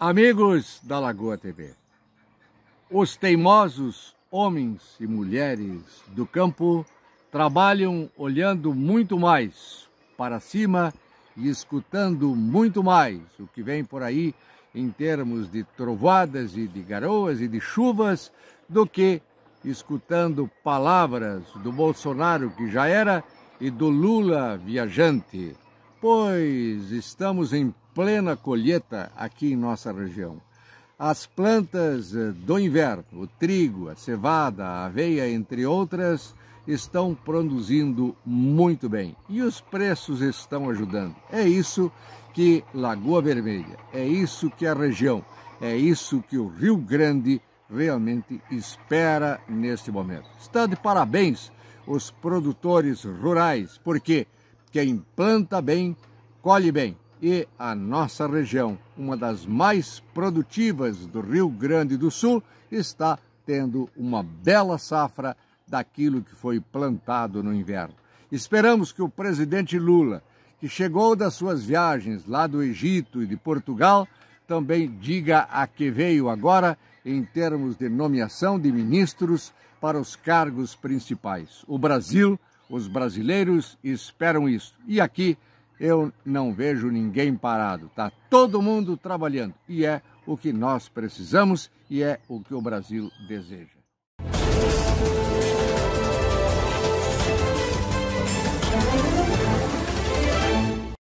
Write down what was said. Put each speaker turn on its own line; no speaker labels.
Amigos da Lagoa TV, os teimosos homens e mulheres do campo trabalham olhando muito mais para cima e escutando muito mais o que vem por aí em termos de trovoadas e de garoas e de chuvas do que escutando palavras do Bolsonaro que já era e do Lula viajante pois estamos em plena colheita aqui em nossa região. As plantas eh, do inverno, o trigo, a cevada, a aveia, entre outras, estão produzindo muito bem e os preços estão ajudando. É isso que Lagoa Vermelha, é isso que a região, é isso que o Rio Grande realmente espera neste momento. Está de parabéns os produtores rurais, porque quem planta bem, colhe bem. E a nossa região, uma das mais produtivas do Rio Grande do Sul, está tendo uma bela safra daquilo que foi plantado no inverno. Esperamos que o presidente Lula, que chegou das suas viagens lá do Egito e de Portugal, também diga a que veio agora em termos de nomeação de ministros para os cargos principais. O Brasil os brasileiros esperam isso. E aqui eu não vejo ninguém parado, está todo mundo trabalhando. E é o que nós precisamos e é o que o Brasil deseja.